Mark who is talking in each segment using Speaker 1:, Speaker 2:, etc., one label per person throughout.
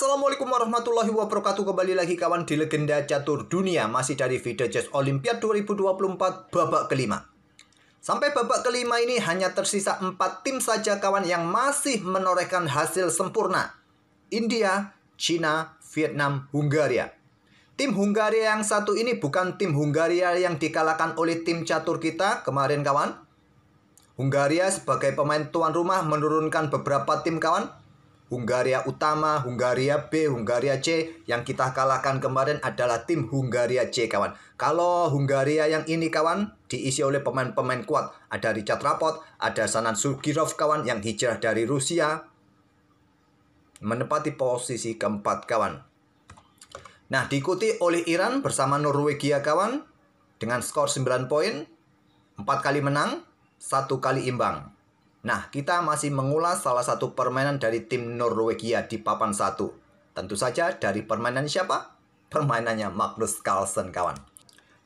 Speaker 1: Assalamualaikum warahmatullahi wabarakatuh Kembali lagi kawan di Legenda Catur Dunia Masih dari video Chess Olympiad 2024 babak kelima Sampai babak kelima ini hanya tersisa 4 tim saja kawan yang masih menorehkan hasil sempurna India, China, Vietnam, Hungaria Tim Hungaria yang satu ini bukan tim Hungaria yang dikalahkan oleh tim catur kita kemarin kawan Hungaria sebagai pemain tuan rumah menurunkan beberapa tim kawan Hungaria utama, Hungaria B, Hungaria C. Yang kita kalahkan kemarin adalah tim Hungaria C, kawan. Kalau Hungaria yang ini, kawan, diisi oleh pemain-pemain kuat. Ada Richard Rapot, ada Sanan Sugirov, kawan, yang hijrah dari Rusia. Menepati posisi keempat, kawan. Nah, diikuti oleh Iran bersama Norwegia, kawan. Dengan skor 9 poin, 4 kali menang, satu kali imbang. Nah, kita masih mengulas salah satu permainan dari tim Norwegia di papan satu Tentu saja dari permainan siapa? Permainannya Magnus Carlsen, kawan.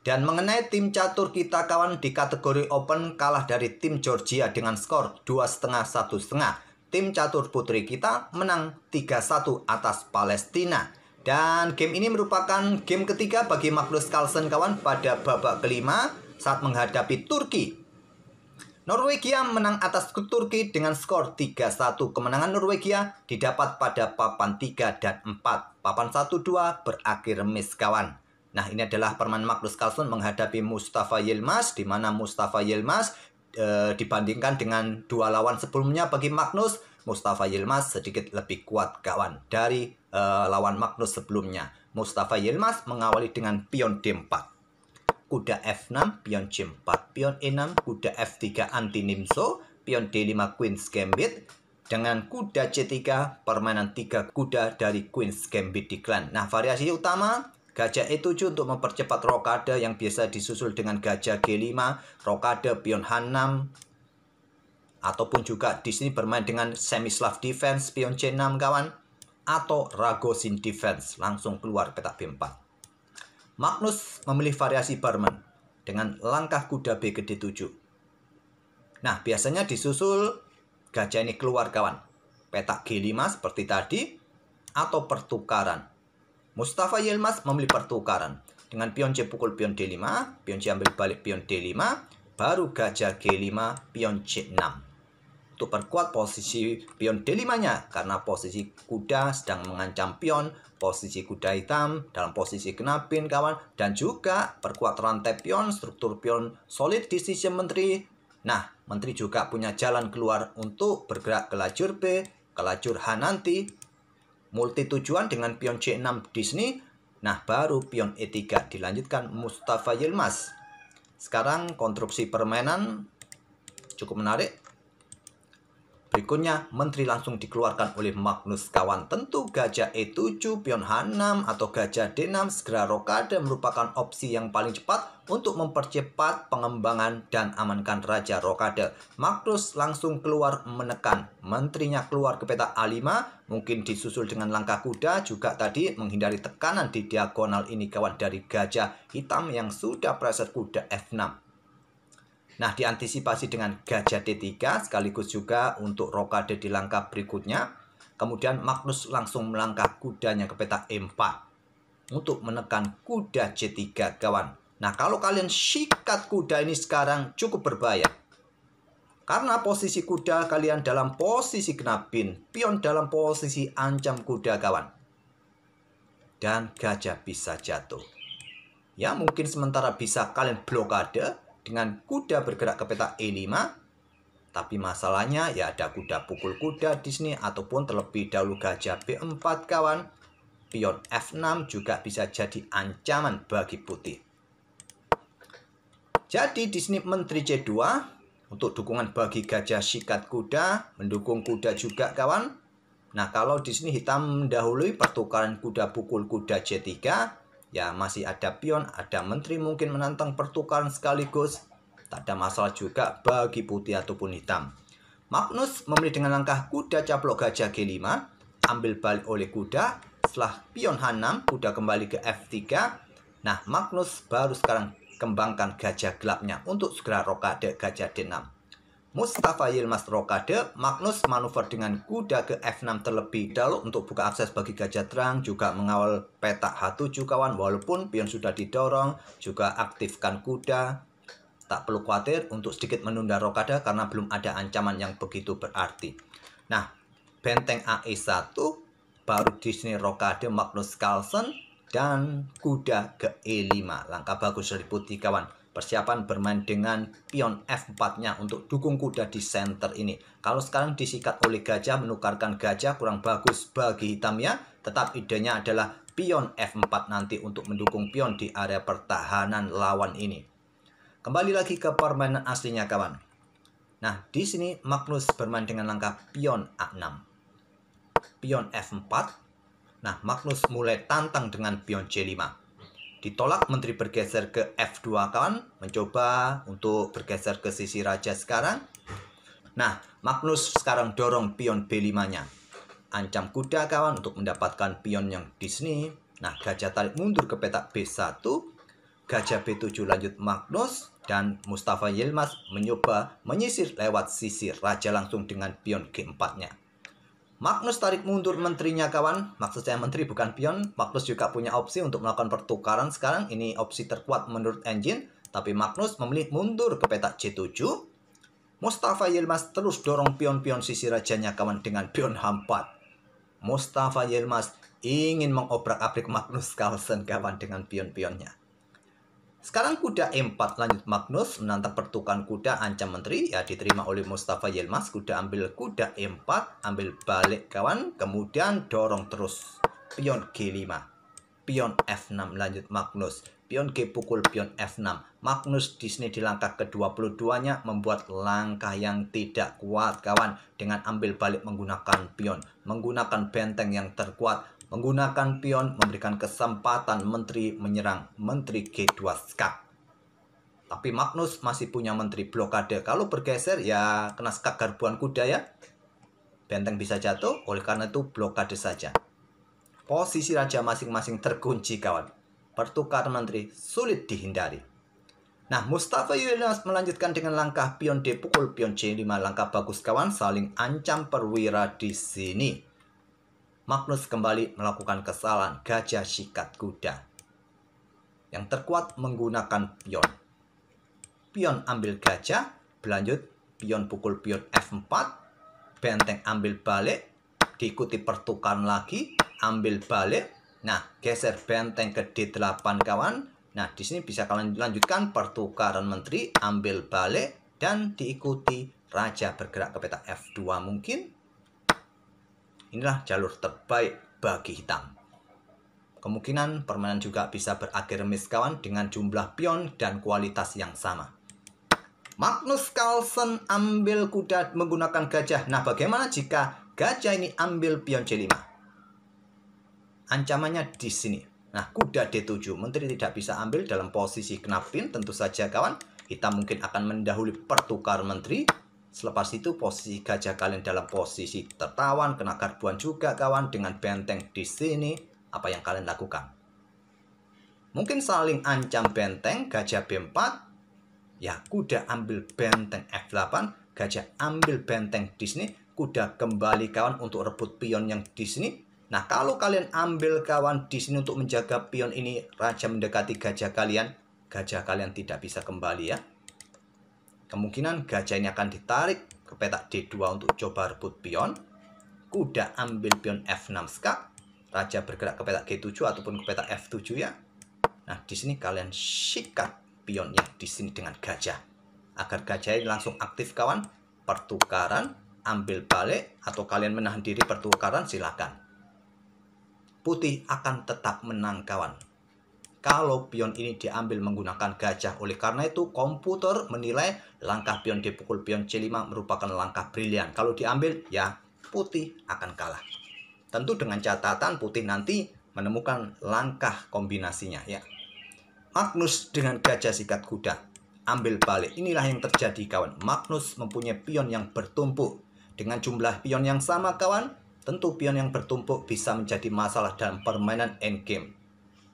Speaker 1: Dan mengenai tim catur kita, kawan, di kategori Open kalah dari tim Georgia dengan skor 2,5-1,5. Tim catur putri kita menang 3-1 atas Palestina. Dan game ini merupakan game ketiga bagi Magnus Carlsen, kawan, pada babak kelima saat menghadapi Turki Norwegia menang atas Turki dengan skor 3-1. Kemenangan Norwegia didapat pada papan 3 dan 4. Papan 1-2 berakhir remis kawan. Nah, ini adalah permain Magnus Carlsen menghadapi Mustafa Yilmaz di mana Mustafa Yilmaz e, dibandingkan dengan dua lawan sebelumnya bagi Magnus, Mustafa Yilmaz sedikit lebih kuat kawan dari e, lawan Magnus sebelumnya. Mustafa Yilmaz mengawali dengan pion D4 kuda F6, pion C4, pion E6, kuda F3 anti nimso, pion D5 queen Gambit, dengan kuda C3, permainan 3 kuda dari queen Gambit di klan. Nah, variasi utama Gajah E7 untuk mempercepat rokade yang biasa disusul dengan gajah G5, rokade pion H6, ataupun juga di sini bermain dengan semi slav defense pion C6 kawan, atau ragosin defense langsung keluar petak B4. Magnus memilih variasi Barman dengan langkah kuda B ke D7. Nah, biasanya disusul gajah ini keluar kawan. Petak G5 seperti tadi atau pertukaran. Mustafa Yilmaz memilih pertukaran dengan pion C pukul pion D5, pion C ambil balik pion D5, baru gajah G5, pion C6 untuk perkuat posisi pion D5-nya karena posisi kuda sedang mengancam pion, posisi kuda hitam dalam posisi kenapin kawan dan juga perkuat rantai pion, struktur pion solid di sisi menteri. Nah, menteri juga punya jalan keluar untuk bergerak ke lajur B, ke lajur H nanti. Multi tujuan dengan pion C6 di sini. Nah, baru pion E3 dilanjutkan Mustafa Yilmaz. Sekarang konstruksi permainan cukup menarik Berikutnya, menteri langsung dikeluarkan oleh Magnus kawan tentu gajah E7, pion H6, atau gajah D6 segera rokade merupakan opsi yang paling cepat untuk mempercepat pengembangan dan amankan Raja Rokade. Magnus langsung keluar menekan, menterinya keluar ke peta A5, mungkin disusul dengan langkah kuda juga tadi menghindari tekanan di diagonal ini kawan dari gajah hitam yang sudah preset kuda F6. Nah, diantisipasi dengan gajah D3 sekaligus juga untuk rokade di langkah berikutnya. Kemudian Magnus langsung melangkah kudanya ke petak E4 untuk menekan kuda C3 kawan. Nah, kalau kalian sikat kuda ini sekarang cukup berbahaya. Karena posisi kuda kalian dalam posisi kenapin pion dalam posisi ancam kuda kawan. Dan gajah bisa jatuh. Ya, mungkin sementara bisa kalian blokade dengan kuda bergerak ke peta E5. Tapi masalahnya ya ada kuda pukul kuda di sini ataupun terlebih dahulu gajah B4 kawan. Pion F6 juga bisa jadi ancaman bagi putih. Jadi di sini menteri C2 untuk dukungan bagi gajah sikat kuda, mendukung kuda juga kawan. Nah kalau di sini hitam mendahului pertukaran kuda pukul kuda C3, Ya masih ada pion, ada menteri mungkin menantang pertukaran sekaligus. Tak ada masalah juga bagi putih ataupun hitam. Magnus memilih dengan langkah kuda caplok gajah G5, ambil balik oleh kuda, setelah pion H6, kuda kembali ke F3. Nah, Magnus baru sekarang kembangkan gajah gelapnya untuk segera rokade gajah D6. Mustafa Yilmaz Rokade, Magnus manuver dengan kuda ke F6 terlebih dahulu untuk buka akses bagi gajah terang, juga mengawal petak H7 kawan, walaupun pion sudah didorong, juga aktifkan kuda. Tak perlu khawatir untuk sedikit menunda Rokade karena belum ada ancaman yang begitu berarti. Nah, benteng AE1, baru di sini Rokade Magnus Carlsen, dan kuda ke E5. Langkah bagus dari putih kawan persiapan bermain dengan pion F4-nya untuk dukung kuda di center ini. Kalau sekarang disikat oleh gajah, menukarkan gajah kurang bagus bagi hitamnya, tetap idenya adalah pion F4 nanti untuk mendukung pion di area pertahanan lawan ini. Kembali lagi ke permainan aslinya kawan. Nah, di sini Magnus bermain dengan langkah pion A6 pion F4. Nah, Magnus mulai tantang dengan pion C5 ditolak menteri bergeser ke F2 kawan, mencoba untuk bergeser ke sisi raja sekarang nah Magnus sekarang dorong pion B5 nya ancam kuda kawan untuk mendapatkan pion yang di sini nah gajah tarik mundur ke petak B1 gajah B7 lanjut Magnus dan Mustafa Yilmaz mencoba menyisir lewat sisi raja langsung dengan pion G4 nya Magnus tarik mundur menterinya kawan Maksud saya menteri bukan pion Magnus juga punya opsi untuk melakukan pertukaran sekarang Ini opsi terkuat menurut engine Tapi Magnus memilih mundur ke petak C7 Mustafa Yilmaz terus dorong pion-pion sisi rajanya kawan dengan pion H4 Mustafa Yilmaz ingin mengobrak-abrik Magnus Carlsen kawan dengan pion-pionnya sekarang kuda E4 lanjut Magnus menantang pertukaran kuda ancam menteri ya diterima oleh Mustafa Yilmaz kuda ambil kuda E4 ambil balik kawan kemudian dorong terus pion G5 pion F6 lanjut Magnus pion G pukul pion F6 Magnus di sini di langkah ke-22 nya membuat langkah yang tidak kuat kawan dengan ambil balik menggunakan pion menggunakan benteng yang terkuat Menggunakan pion memberikan kesempatan menteri menyerang menteri G2 skak. Tapi Magnus masih punya menteri blokade. Kalau bergeser ya kena skak garbuan kuda ya. Benteng bisa jatuh, oleh karena itu blokade saja. Posisi raja masing-masing terkunci kawan. Pertukaran menteri sulit dihindari. Nah, Mustafa Yunus melanjutkan dengan langkah pion D pukul pion C5 langkah bagus kawan saling ancam perwira di sini. Magnus kembali melakukan kesalahan gajah sikat kuda. Yang terkuat menggunakan pion. Pion ambil gajah, berlanjut pion pukul pion F4, benteng ambil balik, diikuti pertukaran lagi, ambil balik. Nah, geser benteng ke D8 kawan. Nah, di sini bisa kalian lanjutkan pertukaran menteri, ambil balik, dan diikuti raja bergerak ke peta F2 mungkin Inilah jalur terbaik bagi hitam. Kemungkinan permainan juga bisa berakhir miss kawan dengan jumlah pion dan kualitas yang sama. Magnus Carlsen ambil kuda menggunakan gajah. Nah, bagaimana jika gajah ini ambil pion C5? Ancamannya di sini. Nah, kuda D7. Menteri tidak bisa ambil dalam posisi kenapin. Tentu saja, kawan. Hitam mungkin akan mendahului pertukar menteri. Selepas itu posisi gajah kalian dalam posisi tertawan, kena garbuan juga kawan dengan benteng di sini. Apa yang kalian lakukan? Mungkin saling ancam benteng gajah B4. Ya kuda ambil benteng F8, gajah ambil benteng di sini. Kuda kembali kawan untuk rebut pion yang di sini. Nah kalau kalian ambil kawan di sini untuk menjaga pion ini, raja mendekati gajah kalian. Gajah kalian tidak bisa kembali ya Kemungkinan gajah ini akan ditarik ke petak D2 untuk coba rebut pion. Kuda ambil pion F6 skak. Raja bergerak ke petak G7 ataupun ke petak F7 ya. Nah, di sini kalian sikat pionnya di sini dengan gajah. Agar gajah ini langsung aktif kawan, pertukaran, ambil balik, atau kalian menahan diri pertukaran silakan. Putih akan tetap menang kawan kalau pion ini diambil menggunakan gajah. Oleh karena itu, komputer menilai langkah pion dipukul pion C5 merupakan langkah brilian. Kalau diambil, ya putih akan kalah. Tentu dengan catatan putih nanti menemukan langkah kombinasinya ya. Magnus dengan gajah sikat kuda. Ambil balik. Inilah yang terjadi kawan. Magnus mempunyai pion yang bertumpuk. Dengan jumlah pion yang sama kawan, tentu pion yang bertumpuk bisa menjadi masalah dalam permainan endgame.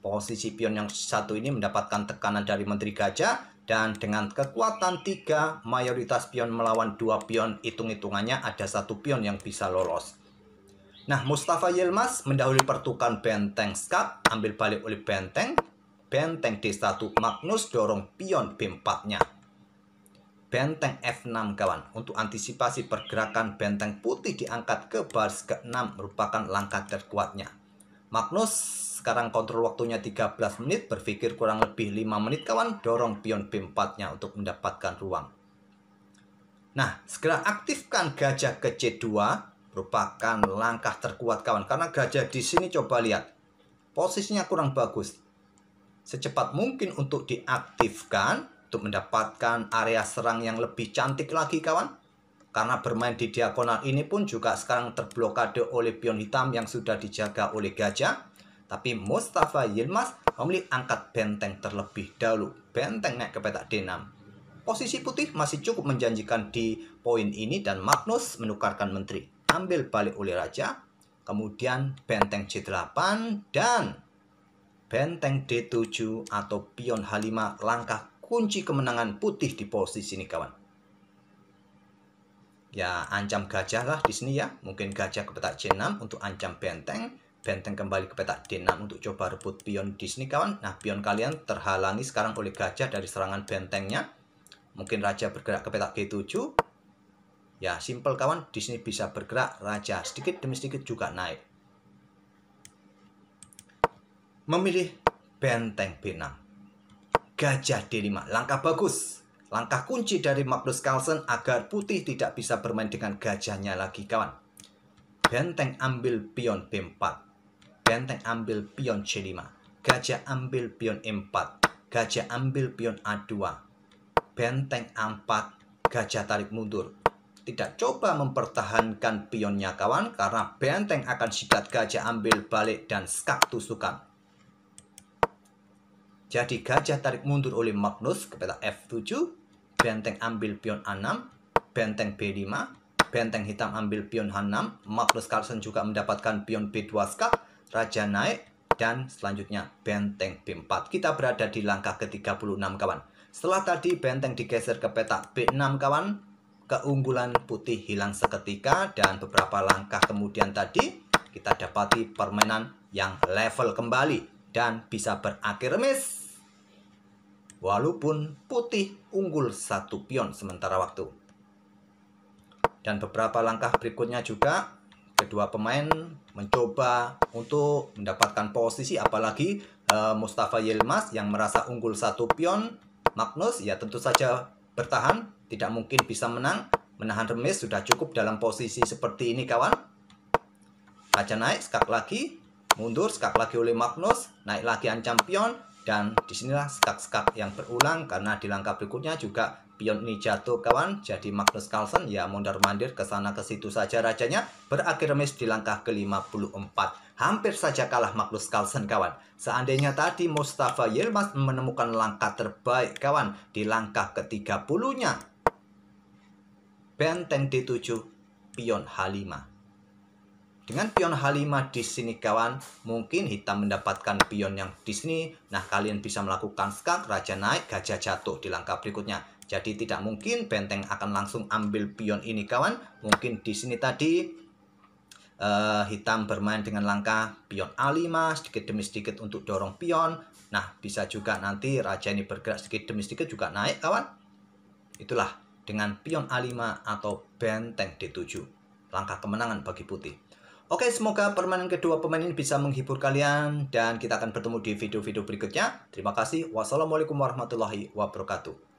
Speaker 1: Posisi pion yang satu ini mendapatkan tekanan dari Menteri Gajah dan dengan kekuatan tiga mayoritas pion melawan dua pion hitung-hitungannya ada satu pion yang bisa lolos. Nah, Mustafa Yilmaz mendahului pertukaran benteng skap, ambil balik oleh benteng, benteng D1 Magnus dorong pion B4-nya. Benteng F6 kawan, untuk antisipasi pergerakan benteng putih diangkat ke baris ke-6 merupakan langkah terkuatnya. Magnus sekarang kontrol waktunya 13 menit, berpikir kurang lebih 5 menit kawan, dorong pion B4-nya untuk mendapatkan ruang. Nah, segera aktifkan gajah ke C2 merupakan langkah terkuat kawan karena gajah di sini coba lihat. Posisinya kurang bagus. Secepat mungkin untuk diaktifkan untuk mendapatkan area serang yang lebih cantik lagi kawan. Karena bermain di diagonal ini pun juga sekarang terblokade oleh pion hitam yang sudah dijaga oleh gajah. Tapi Mustafa Yilmaz memilih angkat benteng terlebih dahulu. Benteng naik ke petak D6. Posisi putih masih cukup menjanjikan di poin ini dan Magnus menukarkan menteri. Ambil balik oleh Raja, kemudian benteng C8 dan benteng D7 atau pion H5 langkah kunci kemenangan putih di posisi ini kawan. Ya, ancam gajah lah di sini ya. Mungkin gajah ke petak C6 untuk ancam benteng benteng kembali ke petak D6 untuk coba rebut pion Disney kawan. Nah, pion kalian terhalangi sekarang oleh gajah dari serangan bentengnya. Mungkin raja bergerak ke petak G7. Ya, simple kawan, Disney bisa bergerak raja sedikit demi sedikit juga naik. Memilih benteng B6. Gajah D5, langkah bagus. Langkah kunci dari Magnus Carlsen agar putih tidak bisa bermain dengan gajahnya lagi kawan benteng ambil pion B4. Benteng ambil pion C5. Gajah ambil pion E4. Gajah ambil pion A2. Benteng A4. Gajah tarik mundur. Tidak coba mempertahankan pionnya kawan karena benteng akan sikat gajah ambil balik dan skak tusukan. Jadi gajah tarik mundur oleh Magnus ke peta F7, benteng ambil pion A6, benteng B5, benteng hitam ambil pion H6, Magnus Carlsen juga mendapatkan pion B2 skak, Raja naik, dan selanjutnya benteng B4. Kita berada di langkah ke-36 kawan. Setelah tadi benteng digeser ke peta B6 kawan, keunggulan putih hilang seketika dan beberapa langkah kemudian tadi kita dapati permainan yang level kembali dan bisa berakhir miss. Walaupun putih unggul satu pion sementara waktu. Dan beberapa langkah berikutnya juga kedua pemain mencoba untuk mendapatkan posisi apalagi uh, Mustafa Yilmaz yang merasa unggul satu pion Magnus ya tentu saja bertahan tidak mungkin bisa menang menahan remis sudah cukup dalam posisi seperti ini kawan kaca naik skak lagi mundur skak lagi oleh Magnus naik lagi ancam pion dan disinilah skak-skak yang berulang karena di langkah berikutnya juga pion ini jatuh kawan. Jadi Magnus Carlsen ya mondar mandir ke sana ke situ saja rajanya. Berakhir miss di langkah ke-54. Hampir saja kalah Magnus Carlsen kawan. Seandainya tadi Mustafa Yilmaz menemukan langkah terbaik kawan. Di langkah ke-30-nya. Benteng D7, pion H5. Dengan pion H5 di sini kawan, mungkin hitam mendapatkan pion yang di sini. Nah, kalian bisa melakukan skak, raja naik, gajah jatuh di langkah berikutnya. Jadi tidak mungkin benteng akan langsung ambil pion ini kawan. Mungkin di sini tadi uh, hitam bermain dengan langkah pion A5 sedikit demi sedikit untuk dorong pion. Nah bisa juga nanti raja ini bergerak sedikit demi sedikit juga naik kawan. Itulah dengan pion A5 atau benteng D7. Langkah kemenangan bagi putih. Oke, semoga permainan kedua pemain ini bisa menghibur kalian dan kita akan bertemu di video-video berikutnya. Terima kasih. Wassalamualaikum warahmatullahi wabarakatuh.